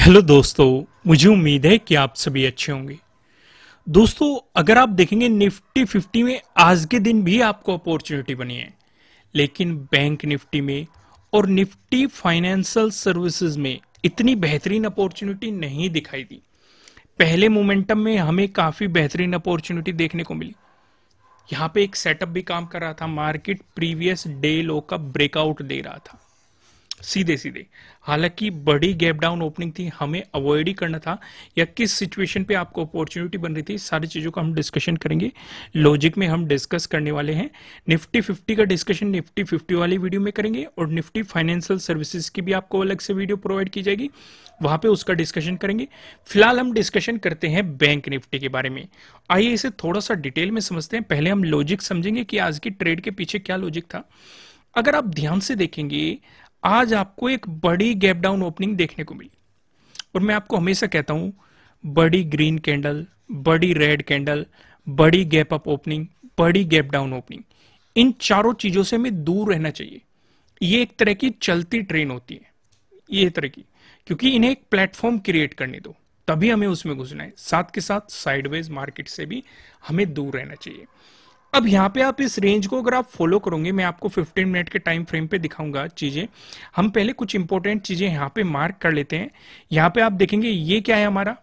hello दोस्तों मुझे उम्मीद है कि आप सभी अच्छे होंगे दोस्तों अगर आप देखेंगे निफ्टी फिफ्टी में आज के दिन भी आपको अपॉर्चुनिटी बनी है लेकिन बैंक निफ्टी में और निफ्टी फाइनेंशियल सर्विसेज में इतनी बेहतरीन अपॉर्चुनिटी नहीं दिखाई दी पहले मोमेंटम में हमें काफ़ी बेहतरीन अपॉर्चुनिटी देखने को मिली यहाँ पे एक सेटअप भी काम कर रहा था मार्केट प्रीवियस डे लो का ब्रेकआउट दे रहा था सीधे सीधे हालांकि बड़ी गैप डाउन ओपनिंग थी हमें अवॉइड ही करना था या किस सिचुएशन पे आपको अपॉर्चुनिटी बन रही थी सारी चीज़ों का हम डिस्कशन करेंगे लॉजिक में हम डिस्कस करने वाले हैं निफ्टी 50 का डिस्कशन निफ्टी 50 वाली वीडियो में करेंगे और निफ्टी फाइनेंशियल सर्विसेज की भी आपको अलग से वीडियो प्रोवाइड की जाएगी वहां पे उसका डिस्कशन करेंगे फिलहाल हम डिस्कशन करते हैं बैंक निफ्टी के बारे में आइए इसे थोड़ा सा डिटेल में समझते हैं पहले हम लॉजिक समझेंगे कि आज की ट्रेड के पीछे क्या लॉजिक था अगर आप ध्यान से देखेंगे आज आपको एक बड़ी गैप डाउन ओपनिंग देखने को मिली और मैं आपको हमेशा कहता हूं बड़ी ग्रीन कैंडल बड़ी रेड कैंडल बड़ी गैप अप ओपनिंग बड़ी गैप डाउन ओपनिंग इन चारों चीजों से हमें दूर रहना चाहिए ये एक तरह की चलती ट्रेन होती है ये तरह की क्योंकि इन्हें एक प्लेटफॉर्म क्रिएट करने दो तभी हमें उसमें घुसना है साथ के साथ साइडवेज मार्केट से भी हमें दूर रहना चाहिए अब यहाँ पे आप इस रेंज को अगर आप फॉलो करोगे मैं आपको 15 मिनट के टाइम फ्रेम पे दिखाऊंगा चीज़ें हम पहले कुछ इंपॉर्टेंट चीज़ें यहाँ पे मार्क कर लेते हैं यहाँ पे आप देखेंगे ये क्या है हमारा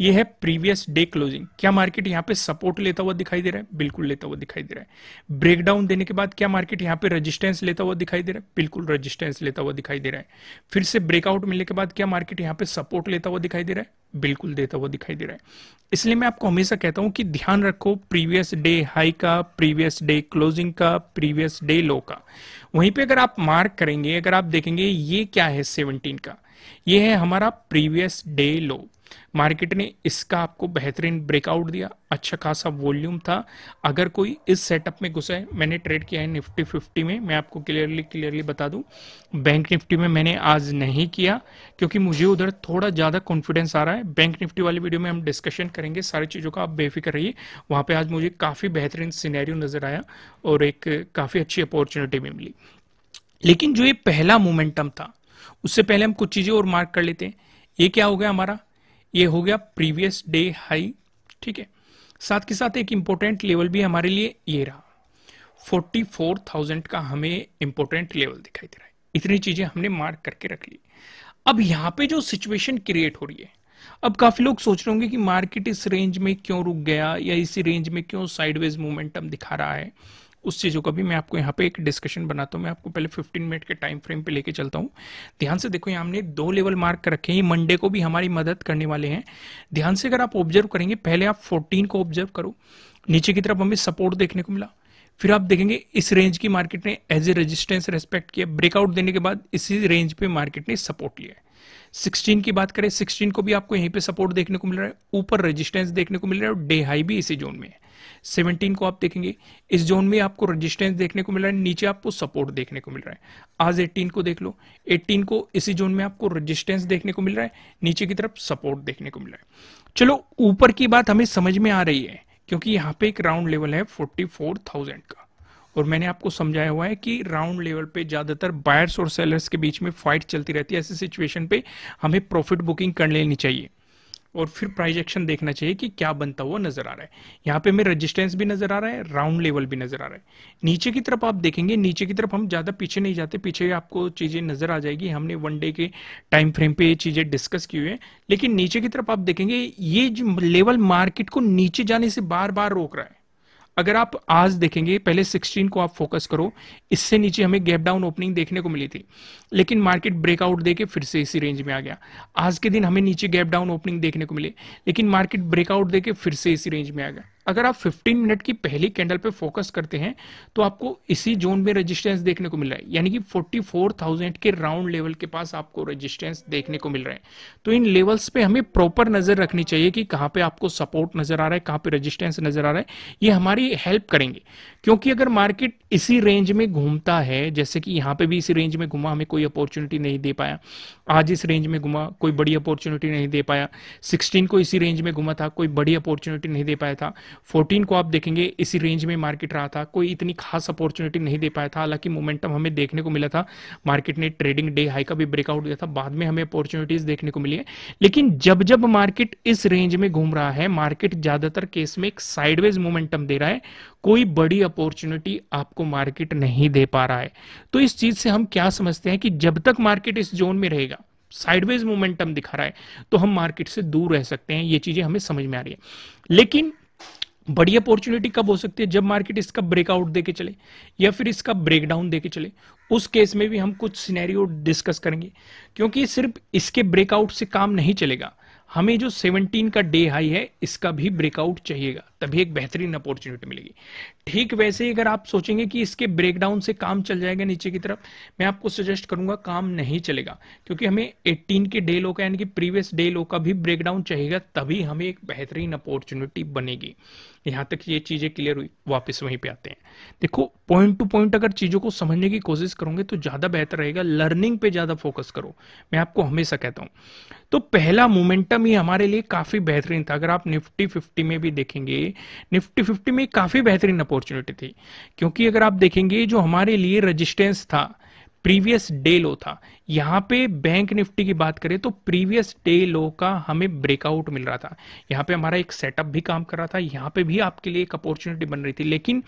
ये है प्रीवियस डे क्लोजिंग क्या मार्केट यहाँ पे सपोर्ट लेता हुआ दिखाई दे रहा है बिल्कुल लेता हुआ दिखाई दे रहा है ब्रेकडाउन देने के बाद क्या मार्केट यहाँ पे रजिस्टेंस लेता हुआ दिखाई दे रहा है बिल्कुल रजिस्टेंस लेता हुआ दिखाई दे रहा है फिर से ब्रेकआउट मिलने के बाद क्या मार्केट यहाँ पे सपोर्ट लेता हुआ दिखाई दे रहा है बिल्कुल देता हुआ दिखाई दे रहा है इसलिए मैं आपको हमेशा कहता हूं कि ध्यान रखो प्रीवियस डे हाई का प्रीवियस डे क्लोजिंग का प्रीवियस डे लो का वहीं पे अगर आप मार्क करेंगे अगर आप देखेंगे ये क्या है 17 का ये है हमारा प्रीवियस डे लो मार्केट ने इसका आपको बेहतरीन ब्रेकआउट दिया अच्छा खासा वॉल्यूम था अगर कोई इस सेटअप में घुसा है मैंने ट्रेड किया है निफ्टी फिफ्टी में मैं आपको क्लियरली क्लियरली बता दूं बैंक निफ्टी में मैंने आज नहीं किया क्योंकि मुझे उधर थोड़ा ज़्यादा कॉन्फिडेंस आ रहा है बैंक निफ्टी वाली वीडियो में हम डिस्कशन करेंगे सारी चीज़ों का आप बेफिक्र रहिए वहाँ पर आज मुझे काफ़ी बेहतरीन सीनैरियो नज़र आया और एक काफ़ी अच्छी अपॉर्चुनिटी भी मिली लेकिन जो ये पहला मोमेंटम था उससे पहले हम कुछ चीज़ें और मार्क कर लेते हैं ये क्या हो गया हमारा ये हो गया प्रीवियस डे हाई ठीक है साथ के साथ एक इंपॉर्टेंट लेवल भी हमारे लिए ये रहा 44,000 का हमें इंपोर्टेंट लेवल दिखाई दे रहा है इतनी चीजें हमने मार्क करके रख ली अब यहां पे जो सिचुएशन क्रिएट हो रही है अब काफी लोग सोच रहे होंगे कि मार्केट इस रेंज में क्यों रुक गया या इसी रेंज में क्यों साइडवेज मोमेंटम दिखा रहा है उस चीज़ों का भी मैं आपको यहाँ पे एक डिस्कशन बनाता हूँ मैं आपको पहले 15 मिनट के टाइम फ्रेम पे लेके चलता हूँ ध्यान से देखो यहाँ हमने दो लेवल मार्क रखे हैं मंडे को भी हमारी मदद करने वाले हैं ध्यान से अगर आप ऑब्जर्व करेंगे पहले आप फोर्टीन को ऑब्जर्व करो नीचे की तरफ हमें सपोर्ट देखने को मिला फिर आप देखेंगे इस रेंज की मार्केट ने एज ए रेजिस्टेंस रेस्पेक्ट किया ब्रेकआउट देने के बाद इसी रेंज पे मार्केट ने सपोर्ट लिया है 16 की बात करें 16 को भी आपको यहीं पे सपोर्ट देखने को मिल रहा है ऊपर रेजिस्टेंस देखने को मिल रहा है और डे हाई भी इसी जोन में है 17 को आप देखेंगे इस जोन में आपको रेजिस्टेंस देखने को मिल रहा है नीचे आपको सपोर्ट देखने को मिल रहा है आज 18 को देख लो 18 को इसी जोन में आपको रेजिस्टेंस देखने को मिल रहा है नीचे की तरफ सपोर्ट देखने को मिल रहा है चलो ऊपर की बात हमें समझ में आ रही है क्योंकि यहाँ पे एक राउंड लेवल है फोर्टी का और मैंने आपको समझाया हुआ है कि राउंड लेवल पे ज्यादातर बायर्स और सेलर्स के बीच में फाइट चलती रहती है ऐसी सिचुएशन पे हमें प्रॉफिट बुकिंग कर लेनी चाहिए और फिर प्राइज एक्शन देखना चाहिए कि क्या बनता हुआ नजर आ रहा है यहाँ पे हमें रेजिस्टेंस भी नजर आ रहा है राउंड लेवल भी नजर आ रहा है नीचे की तरफ आप देखेंगे नीचे की तरफ हम ज्यादा पीछे नहीं जाते पीछे आपको चीजें नजर आ जाएगी हमने वन डे के टाइम फ्रेम पे ये चीजें डिस्कस की हुई है लेकिन नीचे की तरफ आप देखेंगे ये जो लेवल मार्केट को नीचे जाने से बार बार रोक रहा है अगर आप आज देखेंगे पहले 16 को आप फोकस करो इससे नीचे हमें गैप डाउन ओपनिंग देखने को मिली थी लेकिन मार्केट ब्रेकआउट देके फिर से इसी रेंज में आ गया आज के दिन हमें नीचे गैप डाउन ओपनिंग देखने को मिली लेकिन मार्केट ब्रेकआउट देके फिर से इसी रेंज में आ गया अगर आप 15 मिनट की पहली कैंडल पे फोकस करते हैं तो आपको इसी जोन में रेजिस्टेंस देखने को मिल रहा है यानी कि 44,000 के राउंड लेवल के पास आपको रेजिस्टेंस देखने को मिल रहा है तो इन लेवल्स पे हमें प्रॉपर नजर रखनी चाहिए कि कहाँ पे आपको सपोर्ट नजर आ रहा है कहाँ पे रजिस्टेंस नजर आ रहा है ये हमारी हेल्प करेंगे क्योंकि अगर मार्केट इसी रेंज में घूमता है जैसे कि यहाँ पे भी इसी रेंज में घुमा हमें कोई अपॉर्चुनिटी नहीं दे पाया आज इस रेंज में घुमा कोई बड़ी अपॉर्चुनिटी नहीं दे पाया 16 को इसी रेंज में घुमा था कोई बड़ी अपॉर्चुनिटी नहीं दे पाया था 14 को आप देखेंगे इसी रेंज में मार्केट रहा था कोई इतनी खास अपॉर्चुनिटी नहीं दे पाया था हालांकि मोमेंटम हमें देखने को मिला था मार्केट ने ट्रेडिंग डे हाई का भी ब्रेकआउट दिया था बाद में हमें अपॉर्चुनिटीज देखने को मिली है लेकिन जब जब मार्केट इस रेंज में घूम रहा है मार्केट ज्यादातर केस में एक साइडवेज मोमेंटम दे रहा है कोई बड़ी अपॉर्चुनिटी आपको मार्केट नहीं दे पा रहा है तो इस चीज से हम क्या समझते हैं कि जब तक मार्केट इस जोन में रहेगा साइडवेज मोमेंटम दिखा रहा है तो हम मार्केट से दूर रह सकते हैं ये चीजें हमें समझ में आ रही है लेकिन बड़ी अपॉर्चुनिटी कब हो सकती है जब मार्केट इसका ब्रेकआउट दे के चले या फिर इसका ब्रेकडाउन देके चले उस केस में भी हम कुछ सिनेरियो डिस्कस करेंगे क्योंकि सिर्फ इसके ब्रेकआउट से काम नहीं चलेगा हमें जो 17 का डे हाई है इसका भी ब्रेकआउट चाहिएगा तभी एक बेहतरीन अपॉर्चुनिटी मिलेगी ठीक वैसे ही अगर आप सोचेंगे कि इसके ब्रेकडाउन से काम चल जाएगा नीचे की तरफ मैं आपको सजेस्ट करूंगा काम नहीं चलेगा क्योंकि हमें 18 के डे लो का यानी कि प्रीवियस डे लो का भी ब्रेकडाउन चाहिएगा तभी हमें एक बेहतरीन अपॉर्चुनिटी बनेगी यहाँ तक ये चीज़ें क्लियर हुई वापस वहीं पे आते हैं देखो पॉइंट टू पॉइंट अगर चीज़ों को समझने की कोशिश करोगे तो ज़्यादा बेहतर रहेगा लर्निंग पे ज़्यादा फोकस करो मैं आपको हमेशा कहता हूँ तो पहला मोमेंटम ही हमारे लिए काफ़ी बेहतरीन था अगर आप निफ्टी फिफ्टी में भी देखेंगे निफ्टी फिफ्टी में काफ़ी बेहतरीन अपॉर्चुनिटी थी क्योंकि अगर आप देखेंगे जो हमारे लिए रजिस्टेंस था प्रीवियस डे लो था यहाँ पे बैंक निफ्टी की बात करें तो प्रीवियस डे लो का हमें ब्रेकआउट मिल रहा था यहाँ पे हमारा एक सेटअप भी काम कर रहा था यहाँ पे भी आपके लिए एक अपॉर्चुनिटी बन रही थी लेकिन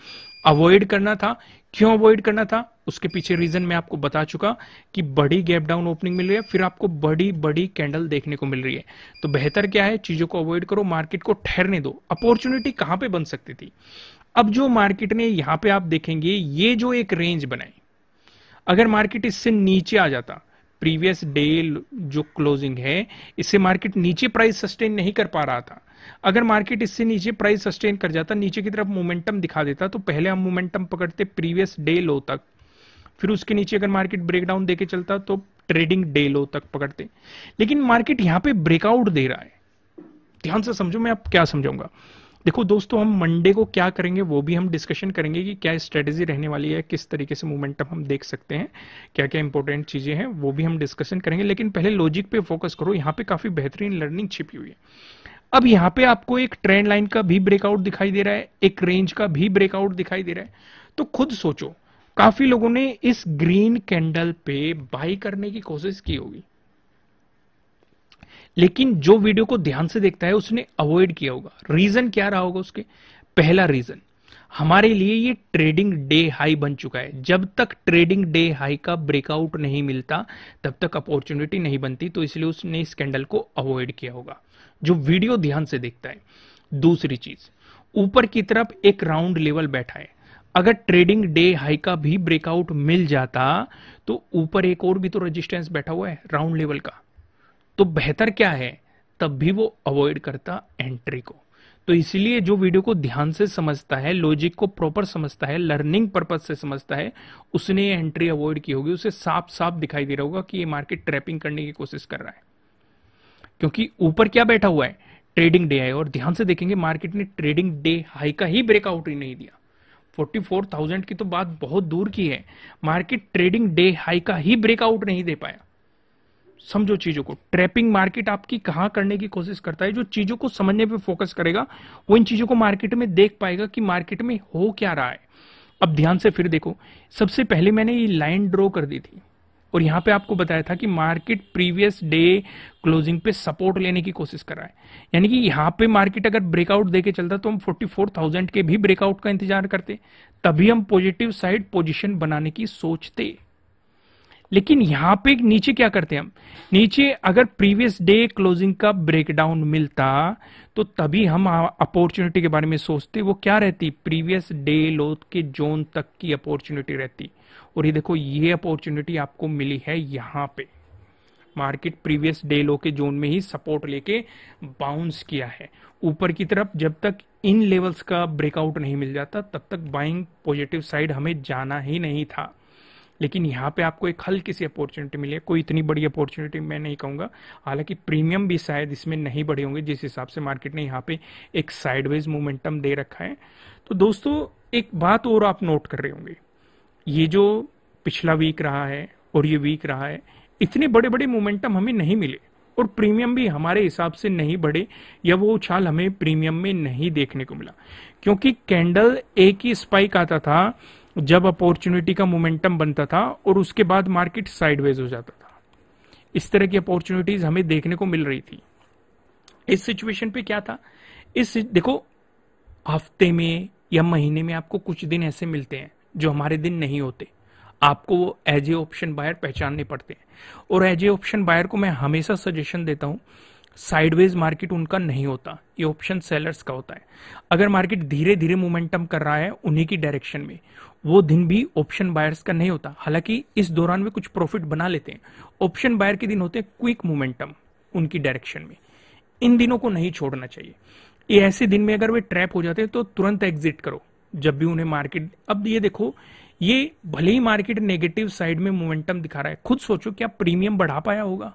अवॉइड करना था क्यों अवॉइड करना था उसके पीछे रीजन मैं आपको बता चुका कि बड़ी गैप डाउन ओपनिंग मिल रही है फिर आपको बड़ी बड़ी कैंडल देखने को मिल रही है तो बेहतर क्या है चीजों को अवॉइड करो मार्केट को ठहरने दो अपॉर्चुनिटी कहां पे बन सकती थी अब जो मार्केट ने यहां पे आप देखेंगे ये जो एक रेंज बनाई अगर मार्केट इससे नीचे आ जाता प्रीवियस डे जो क्लोजिंग है इससे मार्केट नीचे प्राइस सस्टेन नहीं कर पा रहा था अगर मार्केट इससे नीचे प्राइस सस्टेन कर जाता नीचे की तरफ मोमेंटम दिखा देता तो पहले हम मोमेंटम पकड़ते प्रीवियस डे लो तक फिर उसके नीचे अगर मार्केट ब्रेकडाउन देके चलता तो ट्रेडिंग डे लो तक पकड़ते लेकिन मार्केट यहां पे ब्रेकआउट दे रहा है ध्यान से समझो मैं आप क्या समझाऊंगा देखो दोस्तों हम मंडे को क्या करेंगे वो भी हम डिस्कशन करेंगे कि क्या स्ट्रेटेजी रहने वाली है किस तरीके से मोमेंटम हम देख सकते हैं क्या क्या इंपॉर्टेंट चीज़ें हैं वो भी हम डिस्कशन करेंगे लेकिन पहले लॉजिक पे फोकस करो यहाँ पे काफ़ी बेहतरीन लर्निंग छिपी हुई है अब यहाँ पे आपको एक ट्रेंड लाइन का भी ब्रेकआउट दिखाई दे रहा है एक रेंज का भी ब्रेकआउट दिखाई दे रहा है तो खुद सोचो काफी लोगों ने इस ग्रीन कैंडल पे बाई करने की कोशिश की होगी लेकिन जो वीडियो को ध्यान से देखता है उसने अवॉइड किया होगा रीजन क्या रहा होगा उसके पहला रीजन हमारे लिए ये ट्रेडिंग डे हाई बन चुका है जब तक ट्रेडिंग डे हाई का ब्रेकआउट नहीं मिलता तब तक अपॉर्चुनिटी नहीं बनती तो इसलिए उसने स्कैंडल को अवॉइड किया होगा जो वीडियो ध्यान से देखता है दूसरी चीज ऊपर की तरफ एक राउंड लेवल बैठा है अगर ट्रेडिंग डे हाई का भी ब्रेकआउट मिल जाता तो ऊपर एक और भी तो रेजिस्टेंस बैठा हुआ है राउंड लेवल का तो बेहतर क्या है तब भी वो अवॉइड करता एंट्री को तो इसलिए जो वीडियो को ध्यान से समझता है लॉजिक को प्रॉपर समझता है लर्निंग पर्पज से समझता है उसने एंट्री अवॉइड की होगी उसे साफ साफ दिखाई दे रहा होगा कि ये मार्केट ट्रैपिंग करने की कोशिश कर रहा है क्योंकि ऊपर क्या बैठा हुआ है ट्रेडिंग डे है और ध्यान से देखेंगे मार्केट ने ट्रेडिंग डे हाई का ही ब्रेकआउट ही नहीं दिया 44,000 की तो बात बहुत दूर की है मार्केट ट्रेडिंग डे हाई का ही ब्रेकआउट नहीं दे पाया समझो चीजों को ट्रैपिंग मार्केट आपकी कहां करने की कोशिश करता है जो चीजों को समझने पे फोकस करेगा वो इन चीजों को मार्केट में देख पाएगा कि मार्केट में हो क्या रहा है अब ध्यान से फिर देखो सबसे पहले मैंने ये लाइन ड्रॉ कर दी थी और यहां पे आपको बताया था कि मार्केट प्रीवियस डे क्लोजिंग पे सपोर्ट लेने की कोशिश कर रहा है यानी कि यहां पे मार्केट अगर ब्रेकआउट देके चलता तो हम 44,000 के भी ब्रेकआउट का इंतजार करते तभी हम पॉजिटिव साइड पोजिशन बनाने की सोचते लेकिन यहां पे नीचे क्या करते हैं हम नीचे अगर प्रीवियस डे क्लोजिंग का ब्रेकडाउन मिलता तो तभी हम अपॉर्चुनिटी के बारे में सोचते वो क्या रहती प्रीवियस डे लो के जोन तक की अपॉर्चुनिटी रहती और ये देखो ये अपॉर्चुनिटी आपको मिली है यहां पे मार्केट प्रीवियस डे लो के जोन में ही सपोर्ट लेके बाउंस किया है ऊपर की तरफ जब तक इन लेवल्स का ब्रेकआउट नहीं मिल जाता तब तक बाइंग पॉजिटिव साइड हमें जाना ही नहीं था लेकिन यहाँ पे आपको एक हल्की सी अपॉर्चुनिटी मिली है कोई इतनी बड़ी अपॉर्चुनिटी मैं नहीं कहूँगा हालांकि प्रीमियम भी शायद इसमें नहीं बढ़े होंगे जिस हिसाब से मार्केट ने यहाँ पे एक साइडवेज मोमेंटम दे रखा है तो दोस्तों एक बात और आप नोट कर रहे होंगे ये जो पिछला वीक रहा है और ये वीक रहा है इतने बड़े बड़े मोमेंटम हमें नहीं मिले और प्रीमियम भी हमारे हिसाब से नहीं बढ़े या वो उछाल हमें प्रीमियम में नहीं देखने को मिला क्योंकि कैंडल एक ही स्पाइक आता था जब अपॉर्चुनिटी का मोमेंटम बनता था और उसके बाद मार्केट साइडवेज हो जाता था इस तरह की अपॉर्चुनिटीज हमें देखने को मिल रही थी इस सिचुएशन पे क्या था इस देखो हफ्ते में या महीने में आपको कुछ दिन ऐसे मिलते हैं जो हमारे दिन नहीं होते आपको वो एज ए ऑप्शन बायर पहचानने पड़ते हैं और एज ए ऑप्शन बायर को मैं हमेशा सजेशन देता हूँ साइडवेज मार्केट उनका नहीं होता ये ऑप्शन सेलर्स का होता है अगर मार्केट धीरे धीरे मोमेंटम कर रहा है उन्हीं की डायरेक्शन में वो दिन भी ऑप्शन बायर्स का नहीं होता हालांकि इस दौरान वे कुछ प्रॉफिट बना लेते हैं ऑप्शन बायर के दिन होते हैं क्विक मोमेंटम उनकी डायरेक्शन में इन दिनों को नहीं छोड़ना चाहिए ये ऐसे दिन में अगर वे ट्रैप हो जाते हैं तो तुरंत एग्जिट करो जब भी उन्हें मार्केट अब ये देखो ये भले ही मार्केट नेगेटिव साइड में मोमेंटम दिखा रहा है खुद सोचो क्या प्रीमियम बढ़ा पाया होगा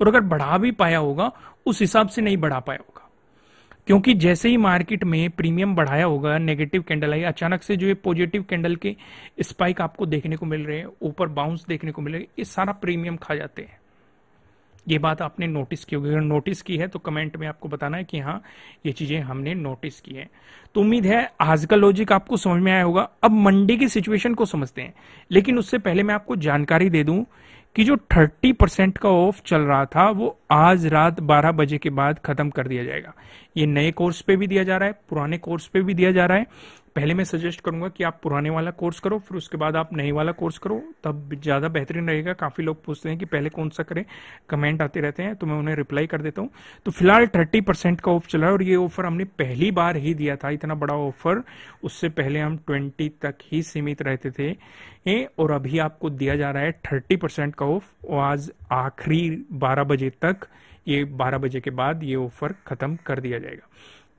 और अगर बढ़ा भी पाया होगा उस हिसाब से नहीं बढ़ा पाया होगा क्योंकि जैसे ही मार्केट में प्रीमियम बढ़ाया होगा नेगेटिव कैंडल आई अचानक से जो ये पॉजिटिव कैंडल के स्पाइक आपको देखने को मिल रहे हैं ऊपर बाउंस देखने को मिल रहे हैं ये सारा प्रीमियम खा जाते हैं ये बात आपने नोटिस की होगी अगर नोटिस की है तो कमेंट में आपको बताना है कि हाँ ये चीज़ें हमने नोटिस की है तो उम्मीद है आज का लॉजिक आपको समझ में आया होगा अब मंडे की सिचुएशन को समझते हैं लेकिन उससे पहले मैं आपको जानकारी दे दूं कि जो 30 परसेंट का ऑफ चल रहा था वो आज रात 12 बजे के बाद खत्म कर दिया जाएगा ये नए कोर्स पे भी दिया जा रहा है पुराने कोर्स पे भी दिया जा रहा है पहले मैं सजेस्ट करूंगा कि आप पुराने वाला कोर्स करो फिर उसके बाद आप नए वाला कोर्स करो तब ज़्यादा बेहतरीन रहेगा काफ़ी लोग पूछते हैं कि पहले कौन सा करें कमेंट आते रहते हैं तो मैं उन्हें रिप्लाई कर देता हूँ तो फिलहाल थर्टी परसेंट का ऑफ चला है और ये ऑफर हमने पहली बार ही दिया था इतना बड़ा ऑफर उससे पहले हम ट्वेंटी तक ही सीमित रहते थे ए, और अभी आपको दिया जा रहा है थर्टी परसेंट का ऑफ आज आखिरी बारह बजे तक ये बारह बजे के बाद ये ऑफर ख़त्म कर दिया जाएगा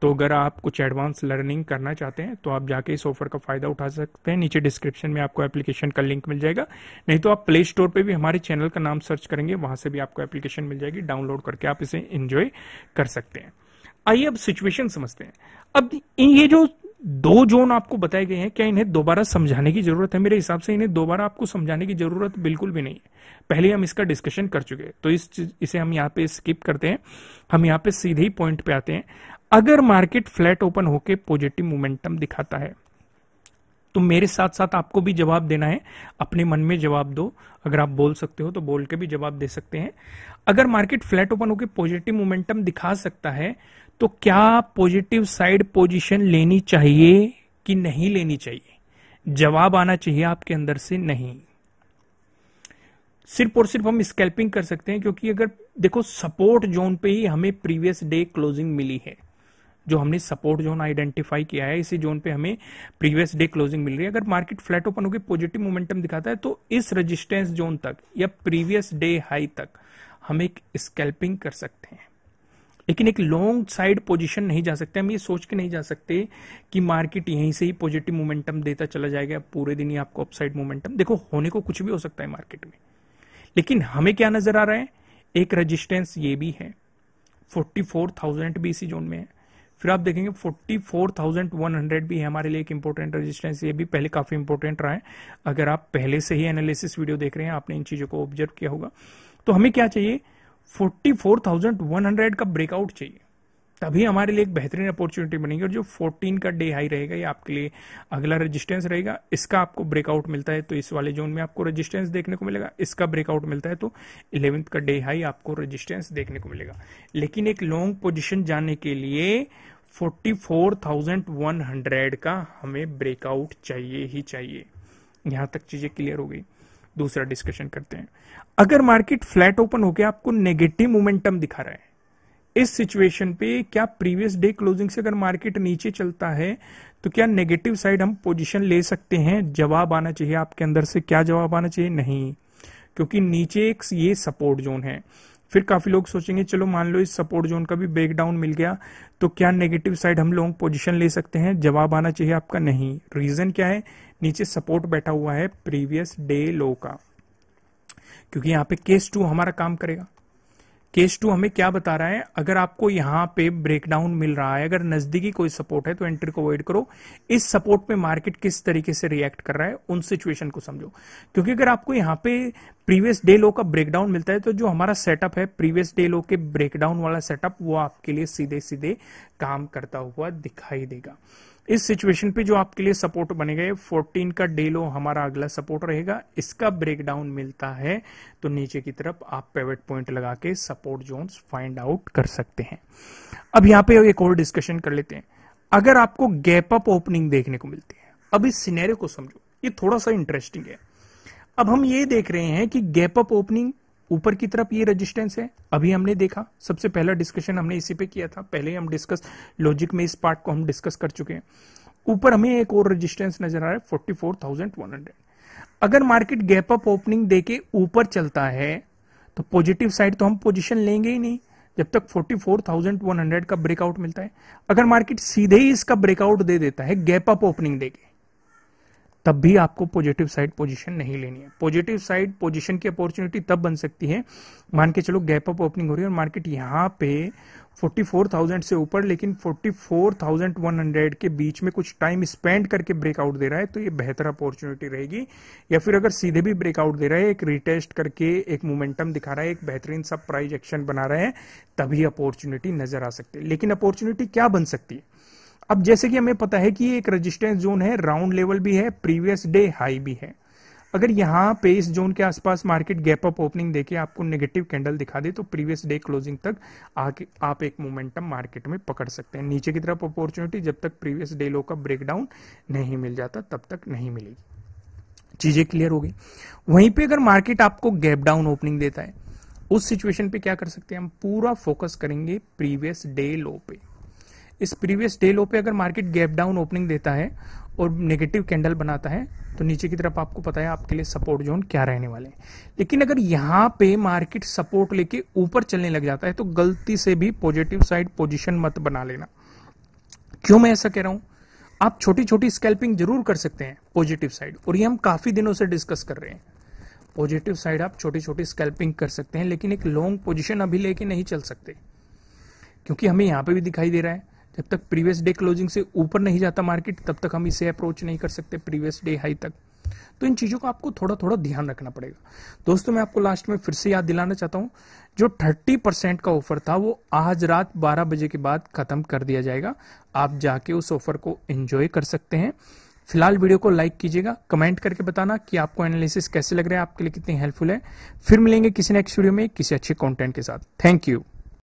तो अगर आप कुछ एडवांस लर्निंग करना चाहते हैं तो आप जाके इस ऑफर का फायदा उठा सकते हैं नीचे डिस्क्रिप्शन में आपको एप्लीकेशन का लिंक मिल जाएगा नहीं तो आप प्ले स्टोर पर भी हमारे चैनल का नाम सर्च करेंगे वहां से भी आपको एप्लीकेशन मिल जाएगी डाउनलोड करके आप इसे इंजॉय कर सकते हैं आइए अब सिचुएशन समझते हैं अब ये जो दो जोन आपको बताए गए हैं क्या इन्हें दोबारा समझाने की जरूरत है मेरे हिसाब से इन्हें दोबारा आपको समझाने की जरूरत बिल्कुल भी नहीं है पहले हम इसका डिस्कशन कर चुके हैं तो इस इसे हम यहाँ पे स्किप करते हैं हम यहाँ पे सीधे ही पॉइंट पे आते हैं अगर मार्केट फ्लैट ओपन होके पॉजिटिव मोमेंटम दिखाता है तो मेरे साथ साथ आपको भी जवाब देना है अपने मन में जवाब दो अगर आप बोल सकते हो तो बोल के भी जवाब दे सकते हैं अगर मार्केट फ्लैट ओपन होकर पॉजिटिव मोमेंटम दिखा सकता है तो क्या पॉजिटिव साइड पोजिशन लेनी चाहिए कि नहीं लेनी चाहिए जवाब आना चाहिए आपके अंदर से नहीं सिर्फ और सिर्फ हम स्कैल्पिंग कर सकते हैं क्योंकि अगर देखो सपोर्ट जोन पे ही हमें प्रीवियस डे क्लोजिंग मिली है जो हमने सपोर्ट जोन आइडेंटिफाई किया है इसी जोन पे हमें प्रीवियस डे क्लोजिंग मिल रही है अगर मार्केट फ्लैट ओपन होकर पॉजिटिव मोमेंटम दिखाता है तो इस रजिस्टेंस जोन तक या प्रीवियस डे हाई तक हम एक स्केल्पिंग कर सकते हैं लेकिन एक लॉन्ग साइड पोजीशन नहीं जा सकते हम ये सोच के नहीं जा सकते कि मार्केट यहीं से ही पॉजिटिव मोमेंटम देता चला जाएगा पूरे दिन ही आपको अपसाइड मोमेंटम देखो होने को कुछ भी हो सकता है मार्केट में लेकिन हमें क्या नजर आ रहा है एक रजिस्टेंस ये भी है 44,000 बीसी जोन में है फिर आप देखेंगे 44,100 भी है हमारे लिए एक इंपॉर्टेंट रेजिस्टेंस ये भी पहले काफी इंपॉर्टेंट रहा है अगर आप पहले से ही एनालिसिस वीडियो देख रहे हैं आपने इन चीजों को ऑब्जर्व किया होगा तो हमें क्या चाहिए 44,100 का ब्रेकआउट चाहिए तभी हमारे लिए एक बेहतरीन अपॉर्चुनिटी बनेगी और जो 14 का डे हाई रहेगा ये आपके लिए अगला रेजिस्टेंस रहेगा इसका आपको ब्रेकआउट मिलता है तो इस वाले जोन में आपको रेजिस्टेंस देखने को मिलेगा इसका ब्रेकआउट मिलता है तो इलेवेंथ का डे हाई आपको रेजिस्टेंस देखने को मिलेगा लेकिन एक लॉन्ग पोजिशन जाने के लिए फोर्टी का हमें ब्रेकआउट चाहिए ही चाहिए यहां तक चीजें क्लियर हो गई दूसरा डिस्कशन करते हैं अगर मार्केट फ्लैट ओपन होकर आपको नेगेटिव मोमेंटम दिखा रहा है इस सिचुएशन पे क्या प्रीवियस डे क्लोजिंग से अगर मार्केट नीचे चलता है तो क्या नेगेटिव साइड हम पोजीशन ले सकते हैं जवाब आना चाहिए आपके अंदर से क्या जवाब आना चाहिए नहीं क्योंकि नीचे एक ये सपोर्ट जोन है फिर काफी लोग सोचेंगे चलो मान लो इस सपोर्ट जोन का भी ब्रेकडाउन मिल गया तो क्या नेगेटिव साइड हम लोग पोजिशन ले सकते हैं जवाब आना चाहिए आपका नहीं रीजन क्या है नीचे सपोर्ट बैठा हुआ है प्रीवियस डे लो का क्योंकि यहाँ पे केस टू हमारा काम करेगा केस टू हमें क्या बता रहा है अगर आपको यहाँ पे ब्रेकडाउन मिल रहा है अगर नजदीकी कोई सपोर्ट है तो एंट्री को अवॉइड करो इस सपोर्ट पे मार्केट किस तरीके से रिएक्ट कर रहा है उन सिचुएशन को समझो क्योंकि अगर आपको यहाँ पे प्रीवियस डे लो का ब्रेकडाउन मिलता है तो जो हमारा सेटअप है प्रीवियस डे लो के ब्रेकडाउन वाला सेटअप वो आपके लिए सीधे सीधे काम करता हुआ दिखाई देगा इस सिचुएशन पे जो आपके लिए सपोर्ट बनेगा 14 का डे लो हमारा अगला सपोर्ट रहेगा इसका ब्रेकडाउन मिलता है तो नीचे की तरफ आप पेवेट पॉइंट लगा के सपोर्ट जोन फाइंड आउट कर सकते हैं अब यहां पे एक और डिस्कशन कर लेते हैं अगर आपको गैप अप ओपनिंग देखने को मिलती है अब इस सिनेरियो को समझो ये थोड़ा सा इंटरेस्टिंग है अब हम ये देख रहे हैं कि गैप अप ओपनिंग ऊपर की तरफ ये रेजिस्टेंस है अभी हमने देखा सबसे पहला डिस्कशन हमने इसी पे किया था पहले हम डिस्कस लॉजिक में इस पार्ट को हम डिस्कस कर चुके हैं ऊपर हमें एक और रेजिस्टेंस नजर आ रहा है forty four thousand one hundred अगर मार्केट गैप अप ओपनिंग देके ऊपर चलता है तो पॉजिटिव साइड तो हम पोजिशन लेंगे ही नहीं जब तक 44,100 का ब्रेकआउट मिलता है अगर मार्केट सीधे ही इसका ब्रेकआउट दे देता है गैप अप ओपनिंग दे के तब भी आपको पॉजिटिव साइड पोजीशन नहीं लेनी है पॉजिटिव साइड पोजीशन की अपॉर्चुनिटी तब बन सकती है मान के चलो गैप अप ओपनिंग हो रही है और मार्केट यहाँ पे 44,000 से ऊपर लेकिन 44,100 के बीच में कुछ टाइम स्पेंड करके ब्रेकआउट दे रहा है तो ये बेहतर अपॉर्चुनिटी रहेगी या फिर अगर सीधे भी ब्रेकआउट दे रहा है एक रिटेस्ट करके एक मोमेंटम दिखा रहा है एक बेहतरीन सा प्राइज एक्शन बना रहा है तभी अपॉर्चुनिटी नजर आ सकती है लेकिन अपॉर्चुनिटी क्या बन सकती है अब जैसे कि हमें पता है कि एक रेजिस्टेंस जोन है राउंड लेवल भी है प्रीवियस डे हाई भी है अगर यहाँ पे इस जोन के आसपास मार्केट गैप अप ओपनिंग देके आपको नेगेटिव कैंडल दिखा दे तो प्रीवियस डे क्लोजिंग तक आके आप एक मोमेंटम मार्केट में पकड़ सकते हैं नीचे की तरफ अपॉर्चुनिटी जब तक प्रीवियस डे लो का ब्रेकडाउन नहीं मिल जाता तब तक नहीं मिलेगी चीजें क्लियर हो गई वहीं पे अगर मार्केट आपको गैप डाउन ओपनिंग देता है उस सिचुएशन पे क्या कर सकते हैं हम पूरा फोकस करेंगे प्रीवियस डे लो पे इस प्रीवियस डे लो पे अगर मार्केट गैप डाउन ओपनिंग देता है और नेगेटिव कैंडल बनाता है तो नीचे की तरफ आपको पता है आपके लिए सपोर्ट जोन क्या रहने वाले हैं लेकिन अगर यहाँ पे मार्केट सपोर्ट लेके ऊपर चलने लग जाता है तो गलती से भी पॉजिटिव साइड पोजिशन मत बना लेना क्यों मैं ऐसा कह रहा हूँ आप छोटी छोटी स्कैल्पिंग जरूर कर सकते हैं पॉजिटिव साइड और ये हम काफी दिनों से डिस्कस कर रहे हैं पॉजिटिव साइड आप छोटी छोटी स्कैल्पिंग कर सकते हैं लेकिन एक लॉन्ग पोजिशन अभी लेके नहीं चल सकते क्योंकि हमें यहाँ पे भी दिखाई दे रहा है जब तक प्रीवियस डे क्लोजिंग से ऊपर नहीं जाता मार्केट तब तक हम इसे अप्रोच नहीं कर सकते प्रीवियस डे हाई तक तो इन चीज़ों का आपको थोड़ा थोड़ा ध्यान रखना पड़ेगा दोस्तों मैं आपको लास्ट में फिर से याद दिलाना चाहता हूँ जो 30 परसेंट का ऑफर था वो आज रात 12 बजे के बाद खत्म कर दिया जाएगा आप जाके उस ऑफर को एंजॉय कर सकते हैं फिलहाल वीडियो को लाइक कीजिएगा कमेंट करके बताना कि आपको एनालिसिस कैसे लग रहा है आपके लिए कितनी हेल्पफुल है फिर मिलेंगे किसी नेक्स्ट वीडियो में किसी अच्छे कॉन्टेंट के साथ थैंक यू